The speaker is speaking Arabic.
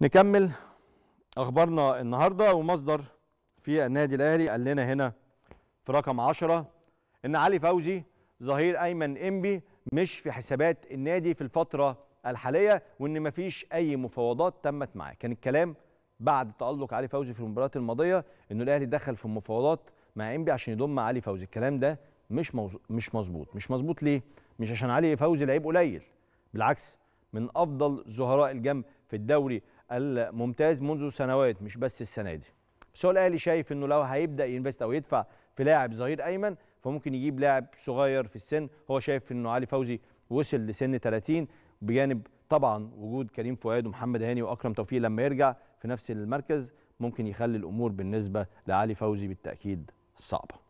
نكمل اخبارنا النهارده ومصدر في النادي الاهلي قال لنا هنا في رقم 10 ان علي فوزي ظهير ايمن انبي مش في حسابات النادي في الفتره الحاليه وان مفيش اي مفاوضات تمت معاه كان الكلام بعد تالق علي فوزي في المباريات الماضيه انه الاهلي دخل في مفاوضات مع انبي عشان يضم علي فوزي الكلام ده مش مش مظبوط مش مظبوط ليه مش عشان علي فوزي لعيب قليل بالعكس من افضل زهراء الجنب في الدوري الممتاز منذ سنوات مش بس السنه دي بس هو الاهلي شايف انه لو هيبدا ينفست او يدفع في لاعب ظهير ايمن فممكن يجيب لاعب صغير في السن هو شايف انه علي فوزي وصل لسن 30 بجانب طبعا وجود كريم فؤاد ومحمد هاني واكرم توفيق لما يرجع في نفس المركز ممكن يخلي الامور بالنسبه لعلي فوزي بالتاكيد صعبه